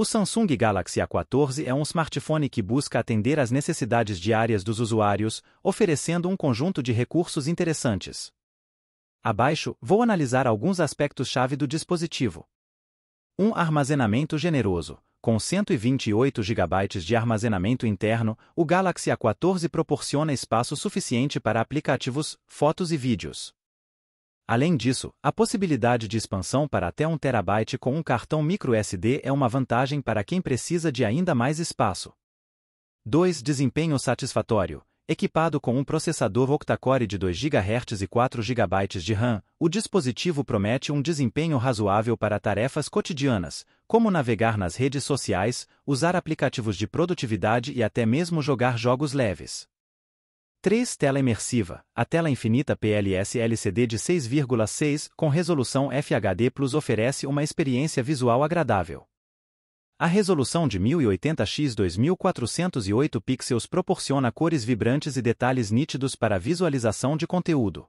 O Samsung Galaxy A14 é um smartphone que busca atender às necessidades diárias dos usuários, oferecendo um conjunto de recursos interessantes. Abaixo, vou analisar alguns aspectos-chave do dispositivo. Um armazenamento generoso. Com 128 GB de armazenamento interno, o Galaxy A14 proporciona espaço suficiente para aplicativos, fotos e vídeos. Além disso, a possibilidade de expansão para até 1 terabyte com um cartão microSD é uma vantagem para quem precisa de ainda mais espaço. 2. Desempenho satisfatório. Equipado com um processador octa-core de 2 GHz e 4 GB de RAM, o dispositivo promete um desempenho razoável para tarefas cotidianas, como navegar nas redes sociais, usar aplicativos de produtividade e até mesmo jogar jogos leves. 3. Tela imersiva. A tela infinita PLS LCD de 6,6 com resolução FHD Plus oferece uma experiência visual agradável. A resolução de 1080x2408 pixels proporciona cores vibrantes e detalhes nítidos para a visualização de conteúdo.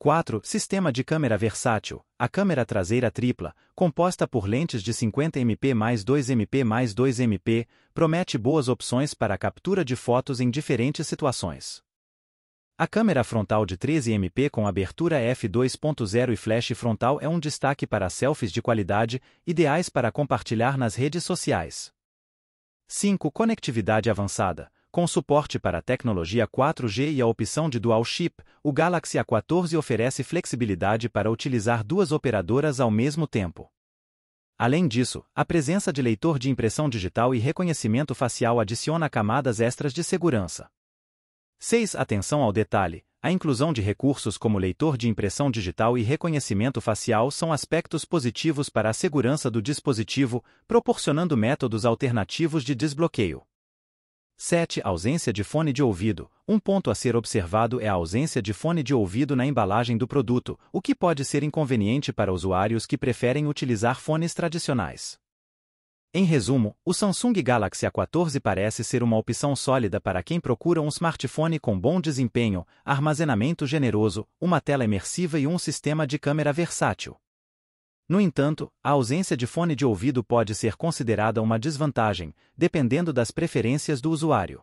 4. Sistema de câmera versátil. A câmera traseira tripla, composta por lentes de 50 MP mais 2 MP mais 2 MP, promete boas opções para a captura de fotos em diferentes situações. A câmera frontal de 13 MP com abertura f2.0 e flash frontal é um destaque para selfies de qualidade, ideais para compartilhar nas redes sociais. 5. Conectividade avançada com suporte para a tecnologia 4G e a opção de dual chip, o Galaxy A14 oferece flexibilidade para utilizar duas operadoras ao mesmo tempo. Além disso, a presença de leitor de impressão digital e reconhecimento facial adiciona camadas extras de segurança. 6. Atenção ao detalhe: a inclusão de recursos como leitor de impressão digital e reconhecimento facial são aspectos positivos para a segurança do dispositivo, proporcionando métodos alternativos de desbloqueio. 7. Ausência de fone de ouvido. Um ponto a ser observado é a ausência de fone de ouvido na embalagem do produto, o que pode ser inconveniente para usuários que preferem utilizar fones tradicionais. Em resumo, o Samsung Galaxy A14 parece ser uma opção sólida para quem procura um smartphone com bom desempenho, armazenamento generoso, uma tela imersiva e um sistema de câmera versátil. No entanto, a ausência de fone de ouvido pode ser considerada uma desvantagem, dependendo das preferências do usuário.